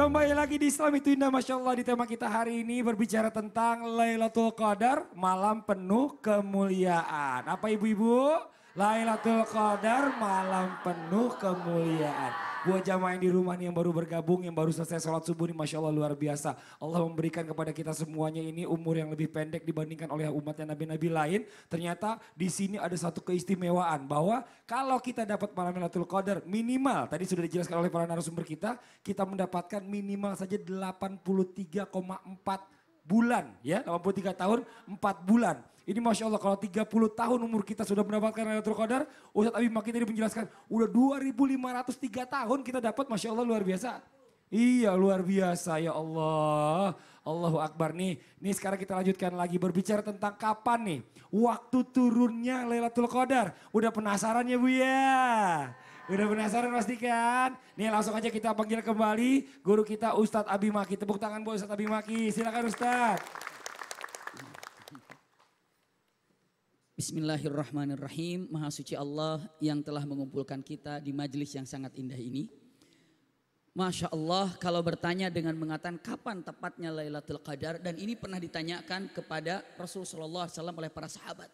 Kembali lagi di Islam itu indah Masya Allah di tema kita hari ini berbicara tentang Lailatul Qadar malam penuh kemuliaan. Apa ibu-ibu? Lailatul Qadar malam penuh kemuliaan. Buat jamaah yang di rumah nih yang baru bergabung, yang baru selesai sholat subuh nih Masya Allah luar biasa. Allah memberikan kepada kita semuanya ini umur yang lebih pendek dibandingkan oleh umatnya nabi-nabi lain. Ternyata di sini ada satu keistimewaan bahwa kalau kita dapat malam Lailatul Qadar minimal, tadi sudah dijelaskan oleh para narasumber kita, kita mendapatkan minimal saja 83,4 bulan ya 83 tahun 4 bulan. Ini Masya Allah kalau 30 tahun umur kita sudah mendapatkan Lailatul Qadar. Ustadz Abi Makin tadi menjelaskan udah 2503 tahun kita dapat Masya Allah luar biasa. Iya luar biasa ya Allah. Allahu Akbar nih. Nih sekarang kita lanjutkan lagi berbicara tentang kapan nih. Waktu turunnya Lailatul Qadar. Udah penasaran ya Bu ya? Udah penasaran pastikan. Nih langsung aja kita panggil kembali guru kita Ustadz Abimaki. Tepuk tangan buat Ustadz Abimaki. Silakan Ustadz. Bismillahirrahmanirrahim. Maha suci Allah yang telah mengumpulkan kita di majelis yang sangat indah ini. Masya Allah kalau bertanya dengan mengatakan kapan tepatnya Lailatul Qadar dan ini pernah ditanyakan kepada Rasulullah SAW oleh para sahabat.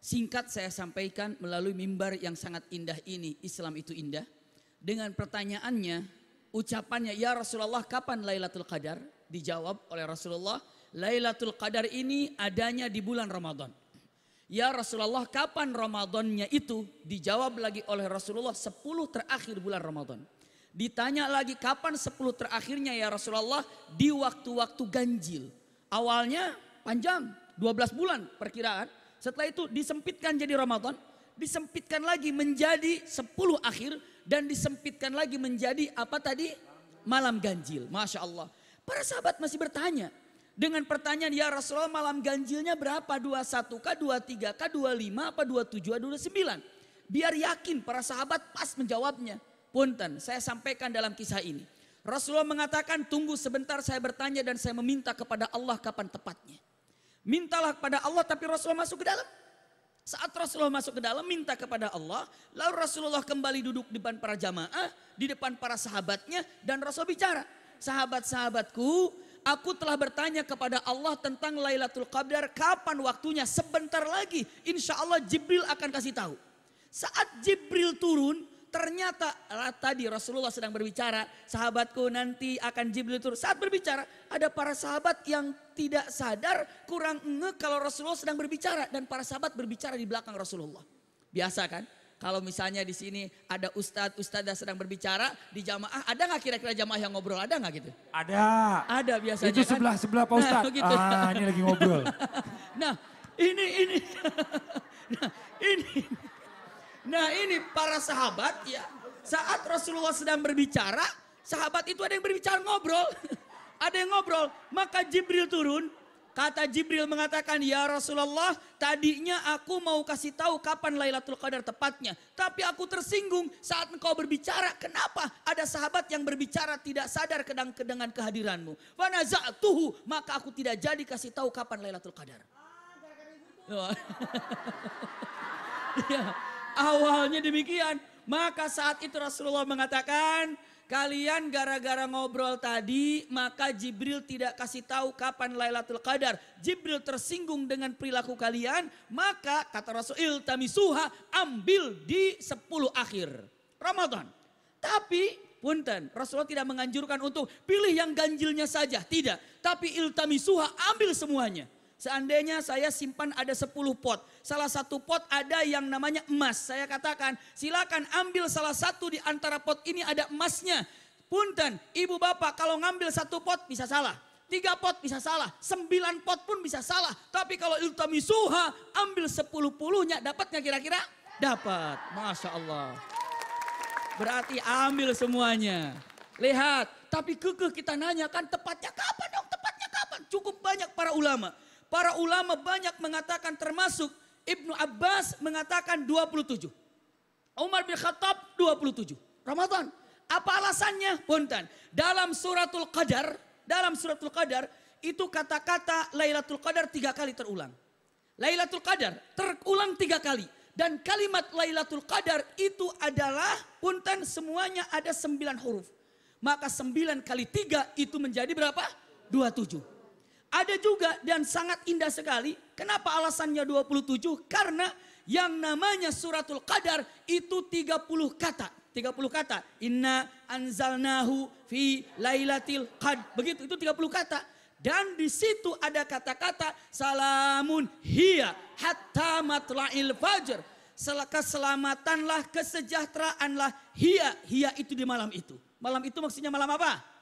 Singkat saya sampaikan melalui mimbar yang sangat indah ini, Islam itu indah. Dengan pertanyaannya, ucapannya, Ya Rasulullah kapan Lailatul Qadar? Dijawab oleh Rasulullah, Lailatul Qadar ini adanya di bulan Ramadan. Ya Rasulullah kapan Ramadannya itu? Dijawab lagi oleh Rasulullah 10 terakhir bulan Ramadan. Ditanya lagi kapan 10 terakhirnya ya Rasulullah? Di waktu-waktu ganjil. Awalnya panjang, 12 bulan perkiraan setelah itu disempitkan jadi Ramadan, disempitkan lagi menjadi 10 akhir dan disempitkan lagi menjadi apa tadi? Malam ganjil. Masya Allah. Para sahabat masih bertanya. Dengan pertanyaan ya Rasulullah malam ganjilnya berapa? 21 kah, 23 kah, 25 apa 27 29? Biar yakin para sahabat pas menjawabnya. Punten, saya sampaikan dalam kisah ini. Rasulullah mengatakan tunggu sebentar saya bertanya dan saya meminta kepada Allah kapan tepatnya. Mintalah kepada Allah tapi Rasulullah masuk ke dalam. Saat Rasulullah masuk ke dalam minta kepada Allah, lalu Rasulullah kembali duduk di depan para jamaah, di depan para sahabatnya dan Rasul bicara, "Sahabat-sahabatku, aku telah bertanya kepada Allah tentang Lailatul Qadar kapan waktunya sebentar lagi insya Allah Jibril akan kasih tahu saat Jibril turun ternyata tadi Rasulullah sedang berbicara, sahabatku nanti akan Jibril turun. Saat berbicara, ada para sahabat yang tidak sadar, kurang nge kalau Rasulullah sedang berbicara dan para sahabat berbicara di belakang Rasulullah. Biasa kan? Kalau misalnya di sini ada ustadz ustadzah sedang berbicara di jamaah, ada nggak kira-kira jamaah yang ngobrol? Ada nggak gitu? Ada. Ada biasanya. Itu sebelah kan? sebelah pak nah, ustadz. Nah, gitu. Ah ini lagi ngobrol. nah ini ini. nah ini. Nah ini para sahabat ya. Saat Rasulullah sedang berbicara, sahabat itu ada yang berbicara ngobrol. ada yang ngobrol. Maka Jibril turun. Kata Jibril mengatakan, Ya Rasulullah, tadinya aku mau kasih tahu kapan Lailatul Qadar tepatnya. Tapi aku tersinggung saat engkau berbicara. Kenapa ada sahabat yang berbicara tidak sadar kedang dengan kehadiranmu. tuhu maka aku tidak jadi kasih tahu kapan Lailatul Qadar. Ah, gara -gara ya. Awalnya demikian. Maka saat itu Rasulullah mengatakan, kalian gara-gara ngobrol tadi, maka Jibril tidak kasih tahu kapan Lailatul Qadar. Jibril tersinggung dengan perilaku kalian, maka kata Rasul Suha ambil di 10 akhir Ramadan. Tapi Punten, Rasulullah tidak menganjurkan untuk pilih yang ganjilnya saja, tidak. Tapi iltami suha ambil semuanya. Seandainya saya simpan ada 10 pot, salah satu pot ada yang namanya emas. Saya katakan, silakan ambil salah satu di antara pot ini ada emasnya. Punten, ibu bapak kalau ngambil satu pot bisa salah. Tiga pot bisa salah, sembilan pot pun bisa salah. Tapi kalau Suha ambil sepuluh-puluhnya, dapat nggak kira-kira? Dapat, Masya Allah. Berarti ambil semuanya. Lihat, tapi kekeh kita nanya kan tepatnya kapan dong, tepatnya kapan? Cukup banyak para ulama para ulama banyak mengatakan termasuk Ibnu Abbas mengatakan 27. Umar bin Khattab 27. Ramadan. Apa alasannya? Punten. Dalam suratul Qadar, dalam suratul Qadar itu kata-kata Lailatul Qadar tiga kali terulang. Lailatul Qadar terulang tiga kali. Dan kalimat Lailatul Qadar itu adalah punten semuanya ada sembilan huruf. Maka sembilan kali tiga itu menjadi berapa? Dua tujuh. Ada juga dan sangat indah sekali. Kenapa alasannya 27? Karena yang namanya suratul qadar itu 30 kata. 30 kata. Inna anzalnahu fi lailatil qad. Begitu itu 30 kata. Dan di situ ada kata-kata salamun hiya hatta matla'il fajr. Keselamatanlah, kesejahteraanlah hiya. Hiya itu di malam itu. Malam itu maksudnya malam apa?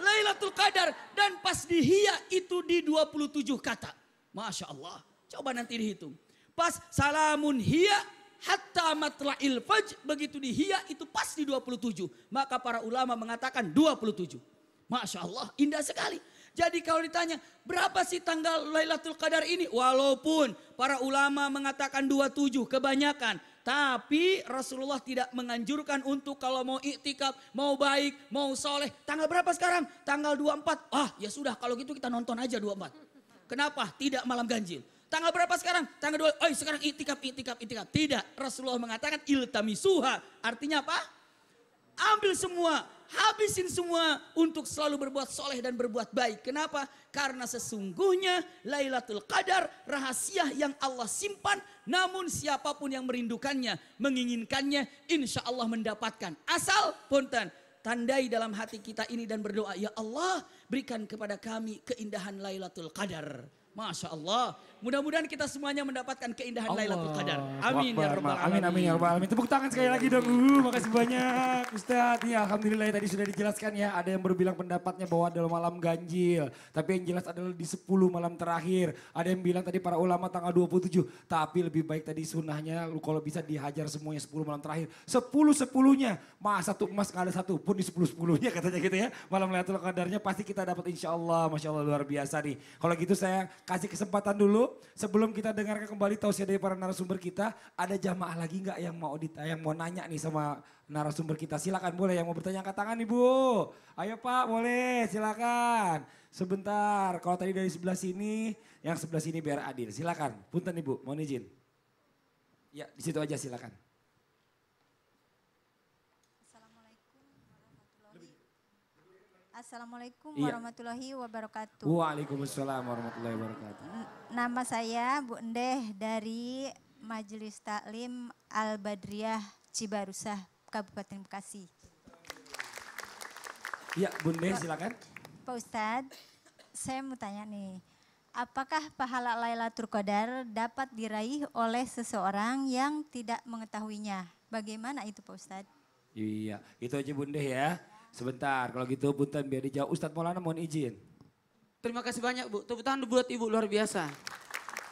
Lailatul Qadar dan pas dihia itu di 27 kata. Masya Allah. Coba nanti dihitung. Pas salamun hiya hatta matla'il faj begitu dihia itu pas di 27. Maka para ulama mengatakan 27. Masya Allah indah sekali. Jadi kalau ditanya berapa sih tanggal Lailatul Qadar ini? Walaupun para ulama mengatakan 27 kebanyakan. Tapi Rasulullah tidak menganjurkan untuk kalau mau iktikaf, mau baik, mau soleh. Tanggal berapa sekarang? Tanggal 24. Ah ya sudah kalau gitu kita nonton aja 24. Kenapa? Tidak malam ganjil. Tanggal berapa sekarang? Tanggal 2. Oh sekarang iktikaf, iktikaf, iktikaf. Tidak. Rasulullah mengatakan iltamisuha. Artinya apa? Ambil semua habisin semua untuk selalu berbuat soleh dan berbuat baik. Kenapa? Karena sesungguhnya Lailatul Qadar rahasia yang Allah simpan namun siapapun yang merindukannya, menginginkannya insya Allah mendapatkan. Asal punten tandai dalam hati kita ini dan berdoa, Ya Allah berikan kepada kami keindahan Lailatul Qadar. Masya Allah. Mudah-mudahan kita semuanya mendapatkan keindahan Allah. Lailatul Qadar. Amin ya Rabbal Alamin. Amin, amin ya Rabbal Alamin. Tepuk tangan sekali lagi dong. Uh, makasih banyak Ustadz. Iya, ya, Alhamdulillah tadi sudah dijelaskan ya. Ada yang berbilang pendapatnya bahwa dalam malam ganjil. Tapi yang jelas adalah di 10 malam terakhir. Ada yang bilang tadi para ulama tanggal 27. Tapi lebih baik tadi sunnahnya kalau bisa dihajar semuanya 10 malam terakhir. 10 sepuluhnya. Masa satu emas gak ada satu pun di 10 sepuluhnya katanya gitu ya. Malam Lailatul Qadarnya pasti kita dapat insya Allah. Masya Allah luar biasa nih. Kalau gitu saya kasih kesempatan dulu sebelum kita dengarkan kembali tausiah dari para narasumber kita. Ada jamaah lagi nggak yang mau dita, yang mau nanya nih sama narasumber kita? Silakan boleh yang mau bertanya angkat tangan Ibu. Ayo Pak, boleh silakan. Sebentar, kalau tadi dari sebelah sini, yang sebelah sini biar adil. Silakan. Punten Ibu, mau izin. Ya, di situ aja silakan. Assalamualaikum iya. warahmatullahi wabarakatuh. Waalaikumsalam warahmatullahi wabarakatuh. Nama saya Bu Endeh dari Majelis Taklim Al Badriah Cibarusah, Kabupaten Bekasi. Ya, Bu Endeh silakan. Pak Ustadz, saya mau tanya nih. Apakah pahala Lailatul Qadar dapat diraih oleh seseorang yang tidak mengetahuinya? Bagaimana itu Pak Ustadz? Iya, itu aja Bunda ya. Sebentar, kalau gitu Butan biar dijawab. Ustadz Maulana mohon izin. Terima kasih banyak Bu. Tepuk tangan buat Ibu luar biasa.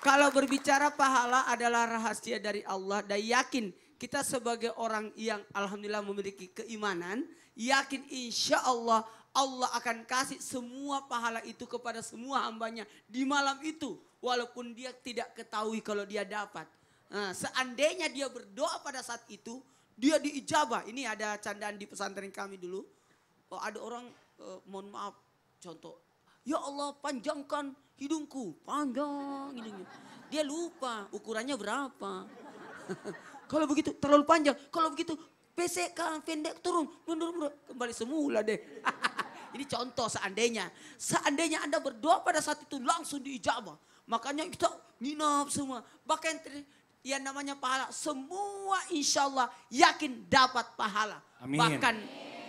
Kalau berbicara pahala adalah rahasia dari Allah dan yakin kita sebagai orang yang alhamdulillah memiliki keimanan, yakin insya Allah Allah akan kasih semua pahala itu kepada semua hambanya di malam itu. Walaupun dia tidak ketahui kalau dia dapat. Nah, seandainya dia berdoa pada saat itu, dia diijabah. Ini ada candaan di pesantren kami dulu kalau oh, ada orang, uh, mohon maaf, contoh. Ya Allah panjangkan hidungku, panjang hidungnya. Dia lupa ukurannya berapa. kalau begitu terlalu panjang, kalau begitu pesek pendek turun, mundur-mundur, kembali semula deh. Ini contoh seandainya. Seandainya Anda berdoa pada saat itu langsung diijabah. Makanya kita nginap semua. Bahkan yang namanya pahala. Semua insya Allah yakin dapat pahala. Amin. Bahkan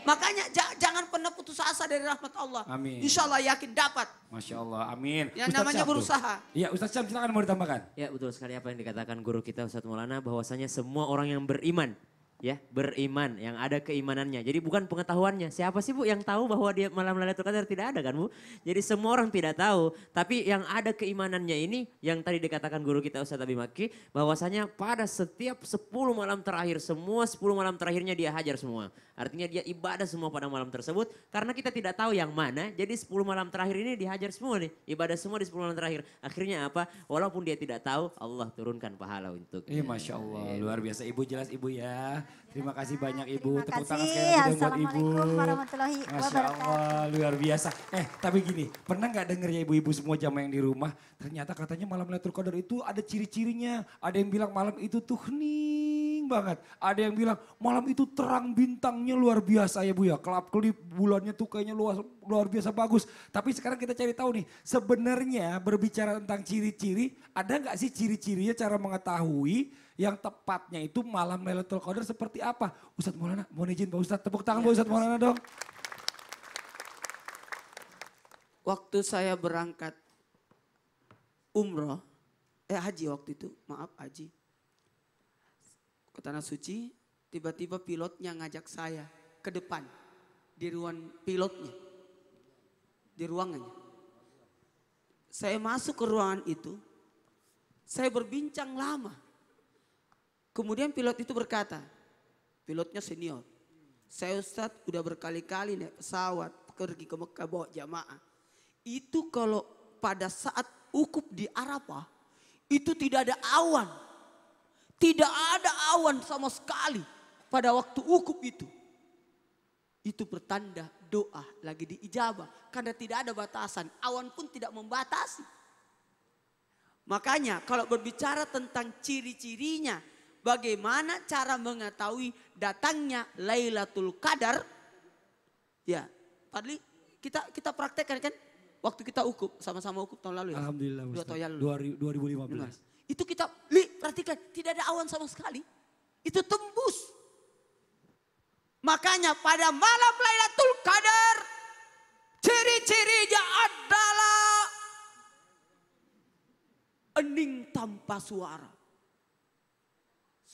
Makanya jangan pernah putus asa dari rahmat Allah. Amin. Insya Allah yakin dapat. Masya Allah, amin. Yang Ustaz namanya Syam, berusaha. Iya, Ustaz Syam silahkan mau ditambahkan. Ya betul sekali apa yang dikatakan guru kita Ustaz Maulana bahwasanya semua orang yang beriman ya beriman yang ada keimanannya. Jadi bukan pengetahuannya. Siapa sih Bu yang tahu bahwa dia malam Lailatul Qadar tidak ada kan Bu? Jadi semua orang tidak tahu, tapi yang ada keimanannya ini yang tadi dikatakan guru kita Ustaz Abi Maki bahwasanya pada setiap 10 malam terakhir semua 10 malam terakhirnya dia hajar semua. Artinya dia ibadah semua pada malam tersebut karena kita tidak tahu yang mana. Jadi 10 malam terakhir ini dihajar semua nih, ibadah semua di 10 malam terakhir. Akhirnya apa? Walaupun dia tidak tahu, Allah turunkan pahala untuk. Iya, Masya Allah. Luar biasa. Ibu jelas Ibu ya. Terima kasih banyak Ibu. Terima Tepuk tangan sekali lagi buat Ibu. warahmatullahi Masya Allah, luar biasa. Eh, tapi gini, pernah gak denger ya Ibu-ibu semua jam yang di rumah? Ternyata katanya malam Lailatul Qadar itu ada ciri-cirinya. Ada yang bilang malam itu tuh hening banget. Ada yang bilang malam itu terang bintangnya luar biasa ya Bu ya. Kelap kelip bulannya tuh kayaknya luar, luar biasa bagus. Tapi sekarang kita cari tahu nih, sebenarnya berbicara tentang ciri-ciri, ada gak sih ciri-cirinya cara mengetahui yang tepatnya itu malam Lailatul Qadar seperti apa? Ustadz Maulana, mohon izin Pak Ustadz, tepuk tangan ya, Pak Ustadz Maulana dong. Waktu saya berangkat umroh, eh haji waktu itu, maaf haji. Ke Tanah Suci, tiba-tiba pilotnya ngajak saya ke depan di ruang pilotnya, di ruangannya. Saya masuk ke ruangan itu, saya berbincang lama Kemudian pilot itu berkata, pilotnya senior. Saya Ustadz udah berkali-kali naik pesawat pergi ke Mekah bawa jamaah. Itu kalau pada saat ukup di Arafah itu tidak ada awan. Tidak ada awan sama sekali pada waktu ukup itu. Itu pertanda doa lagi diijabah karena tidak ada batasan. Awan pun tidak membatasi. Makanya kalau berbicara tentang ciri-cirinya bagaimana cara mengetahui datangnya Lailatul Qadar? Ya, Fadli, kita kita praktekkan kan? Waktu kita ukup, sama-sama ukup tahun lalu ya? Alhamdulillah. Dua tahun lalu. 2015. Itu kita, li, perhatikan, tidak ada awan sama sekali. Itu tembus. Makanya pada malam Lailatul Qadar, ciri-cirinya adalah ening tanpa suara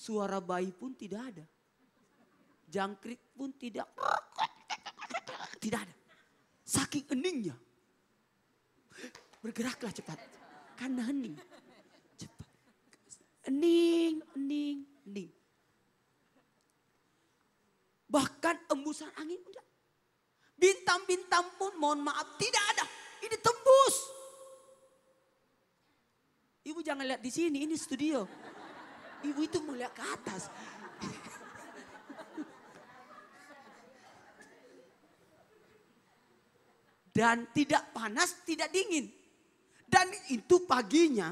Suara bayi pun tidak ada. Jangkrik pun tidak. Tidak ada. Saking eningnya. Bergeraklah cepat. Karena hening. Cepat. ening, ening, ening. Bahkan embusan angin pun tidak. Bintang-bintang pun mohon maaf tidak ada. Ini tembus. Ibu jangan lihat di sini, ini studio. Ibu itu melihat ke atas. Dan tidak panas, tidak dingin. Dan itu paginya,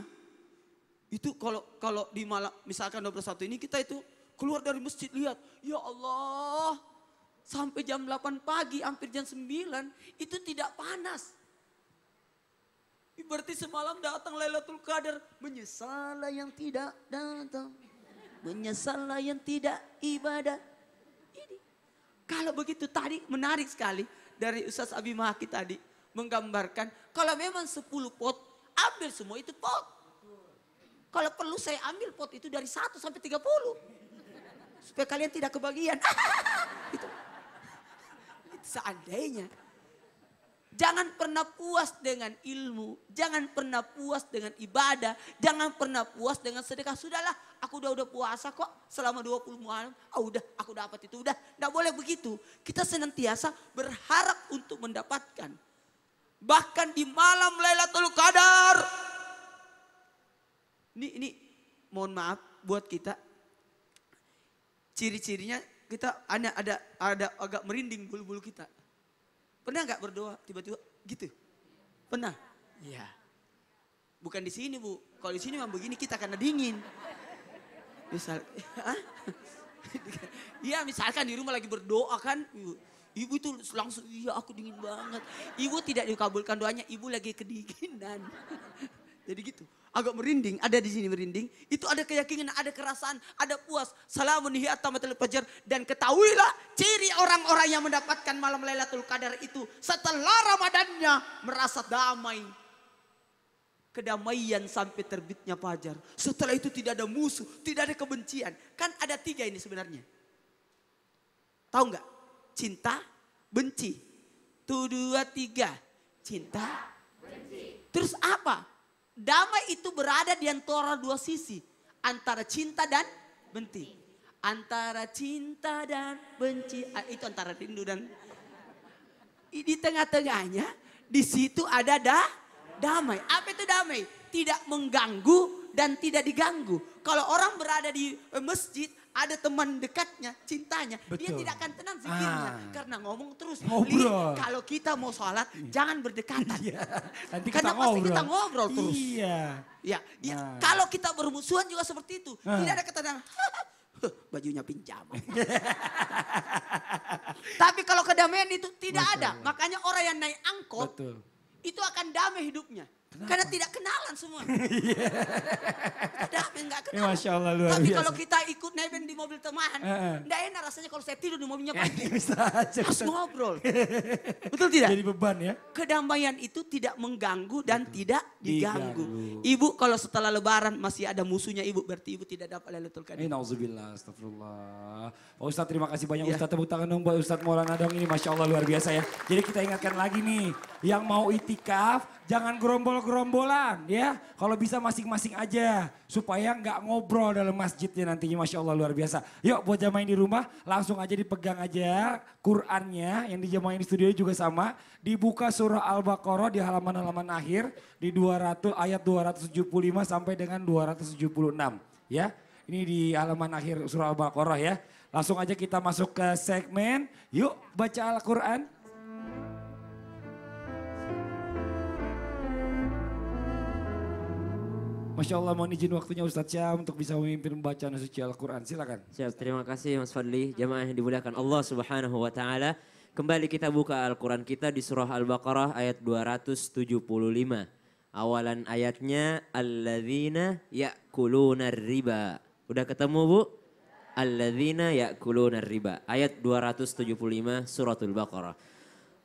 itu kalau kalau di malam, misalkan 21 ini kita itu keluar dari masjid lihat, ya Allah, sampai jam 8 pagi, hampir jam 9, itu tidak panas. Berarti semalam datang Lailatul Qadar. Menyesallah yang tidak datang. Menyesallah yang tidak ibadah. Ini. Kalau begitu tadi menarik sekali dari Ustaz Abi Mahaki tadi. Menggambarkan kalau memang 10 pot ambil semua itu pot. Kalau perlu saya ambil pot itu dari 1 sampai 30. Supaya kalian tidak kebagian. itu seandainya. Jangan pernah puas dengan ilmu, jangan pernah puas dengan ibadah, jangan pernah puas dengan sedekah. Sudahlah, aku udah udah puasa kok selama 20 malam. Ah udah, aku dapat itu udah. Enggak boleh begitu. Kita senantiasa berharap untuk mendapatkan. Bahkan di malam Lailatul Qadar. Ini ini mohon maaf buat kita. Ciri-cirinya kita ada ada ada agak merinding bulu-bulu kita Pernah nggak berdoa tiba-tiba gitu? Pernah? Iya. Bukan di sini bu. Kalau di sini memang begini kita karena dingin. Misal, Iya misalkan di rumah lagi berdoa kan. Ibu itu langsung, iya aku dingin banget. Ibu tidak dikabulkan doanya, ibu lagi kedinginan. Jadi gitu. Agak merinding, ada di sini merinding. Itu ada keyakinan, ada kerasaan, ada puas. Salamun hiya atamatul fajar. Dan ketahuilah ciri orang-orang yang mendapatkan malam Lailatul Qadar itu. Setelah Ramadannya merasa damai. Kedamaian sampai terbitnya fajar. Setelah itu tidak ada musuh, tidak ada kebencian. Kan ada tiga ini sebenarnya. Tahu nggak? Cinta, benci. Tuh dua tiga. Cinta, benci. Terus apa? Damai itu berada di antara dua sisi. Antara cinta dan benci. Antara cinta dan benci. Ah, itu antara rindu dan... Di tengah-tengahnya, di situ ada da, damai. Apa itu damai? Tidak mengganggu dan tidak diganggu. Kalau orang berada di eh, masjid, ada teman dekatnya, cintanya, Betul. dia tidak akan tenang zikirnya ah. karena ngomong terus. Oh, ngobrol. Kalau kita mau sholat, iya. jangan berdekatan. Iya. Nanti kita karena ngobrol. pasti kita ngobrol terus. Iya. Ya, ya. Nah. kalau kita bermusuhan juga seperti itu, ah. tidak ada ketenangan. bajunya pinjam. Tapi kalau kedamaian itu tidak Betul. ada. Makanya orang yang naik angkot Betul. itu akan damai hidupnya. Kenapa? Karena tidak kenalan semua. Ada tapi nggak ya, kenal. Ya, Masya Allah luar tapi kalau kita ikut nebeng di mobil teman, eh, eh. nggak enak rasanya kalau saya tidur di mobilnya eh, pagi. Bisa aja. Harus ngobrol. Betul tidak? Jadi beban ya. Kedamaian itu tidak mengganggu dan Betul. tidak diganggu. diganggu. Ibu kalau setelah lebaran masih ada musuhnya ibu, berarti ibu tidak dapat lelutul kadir. Eh, nauzubillah, astagfirullah. Pak Ustadz terima kasih banyak ya. Ustadz tepuk tangan dong buat Ustadz Maulana dong ini Masya Allah luar biasa ya. Jadi kita ingatkan lagi nih, yang mau itikaf jangan gerombol-gerombolan ya. Kalau bisa masing-masing aja supaya nggak ngobrol dalam masjidnya nantinya Masya Allah luar biasa. Yuk buat jamaah di rumah langsung aja dipegang aja Qurannya yang di jamaah di studio juga sama. Dibuka surah Al-Baqarah di halaman-halaman akhir di 200 ayat 275 sampai dengan 276 ya. Ini di halaman akhir surah Al-Baqarah ya. Langsung aja kita masuk ke segmen yuk baca Al-Quran. Masya Allah mohon izin waktunya Ustaz Syam untuk bisa memimpin pembacaan suci Al-Quran. Silakan. Siap, terima kasih Mas Fadli. Jamaah yang dimuliakan Allah subhanahu wa ta'ala. Kembali kita buka Al-Quran kita di surah Al-Baqarah ayat 275. Awalan ayatnya, Alladzina ya'kuluna riba. Udah ketemu Bu? Alladzina ya'kuluna riba. Ayat 275 suratul Baqarah.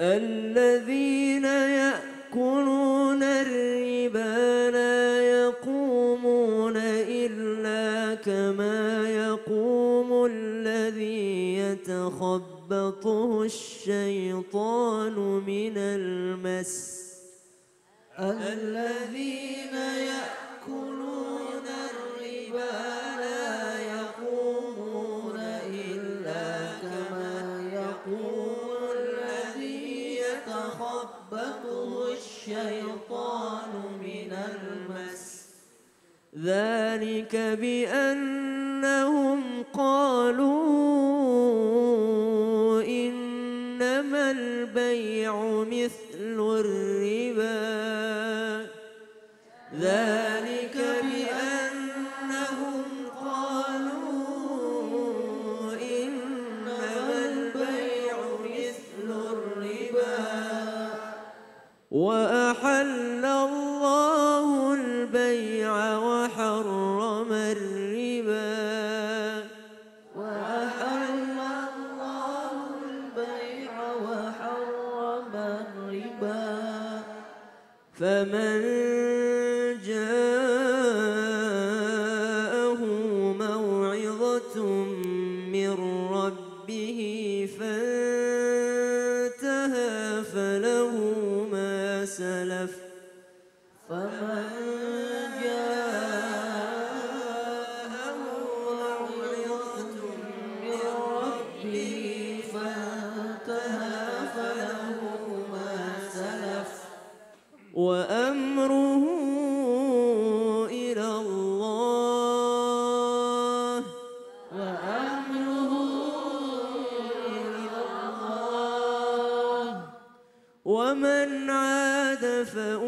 الذين يأكلون الربا لا يقومون إلا كما يقوم الذي يتخبطه إنما البيع مثل الربا ذلك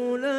لولا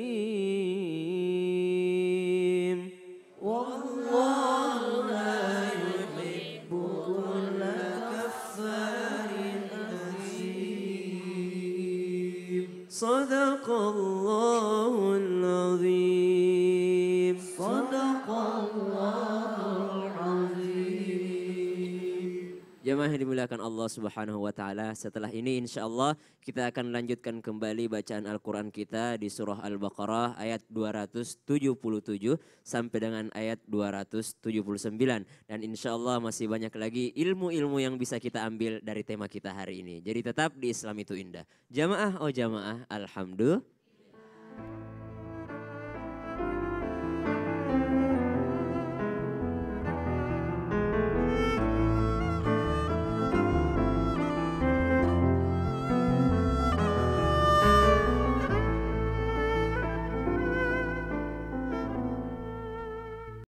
Allah Subhanahu wa taala. Setelah ini insya Allah kita akan lanjutkan kembali bacaan Al-Qur'an kita di surah Al-Baqarah ayat 277 sampai dengan ayat 279 dan insya Allah masih banyak lagi ilmu-ilmu yang bisa kita ambil dari tema kita hari ini. Jadi tetap di Islam itu indah. Jamaah oh jamaah alhamdulillah.